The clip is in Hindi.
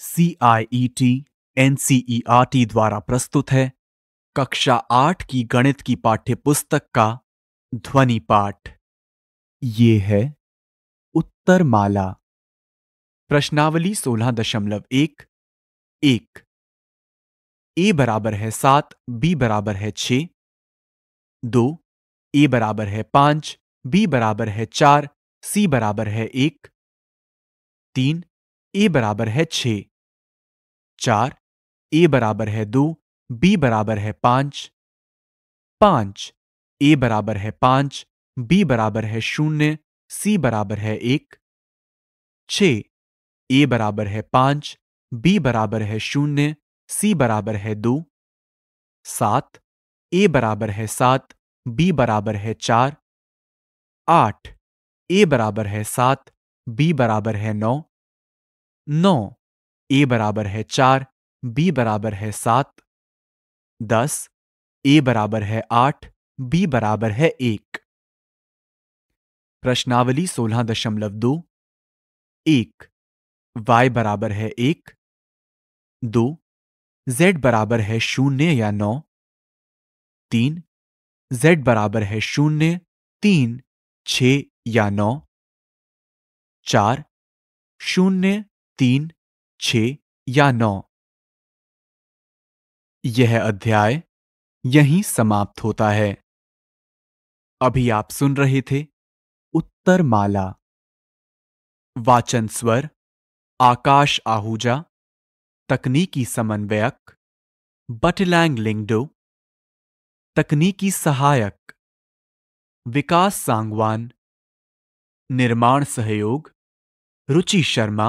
C I T N C R T द्वारा प्रस्तुत है कक्षा आठ की गणित की पाठ्य पुस्तक का ध्वनि पाठ ये है उत्तर माला प्रश्नावली सोलह दशमलव एक एक ए बराबर है सात बी बराबर है छ दो ए बराबर है पांच बी बराबर है चार सी बराबर है एक तीन ए बराबर है छ चार ए बराबर है दो बी बराबर है पांच पांच ए बराबर है पांच बी बराबर है शून्य सी बराबर है एक छ ए बराबर है पांच बी बराबर है शून्य सी बराबर है दो सात ए बराबर है सात बी बराबर है चार आठ ए बराबर है सात बी बराबर है नौ नौ ए बराबर है चार बी बराबर है सात दस ए बराबर है आठ बी बराबर है एक प्रश्नावली सोलह दशमलव दो एक वाई बराबर है एक दो जेड बराबर है शून्य या नौ तीन जेड बराबर है शून्य तीन छ या नौ चार शून्य तीन छ या नौ यह अध्याय यहीं समाप्त होता है अभी आप सुन रहे थे उत्तर माला वाचन स्वर आकाश आहूजा तकनीकी समन्वयक बटलैंग लिंगडो तकनीकी सहायक विकास सांगवान निर्माण सहयोग रुचि शर्मा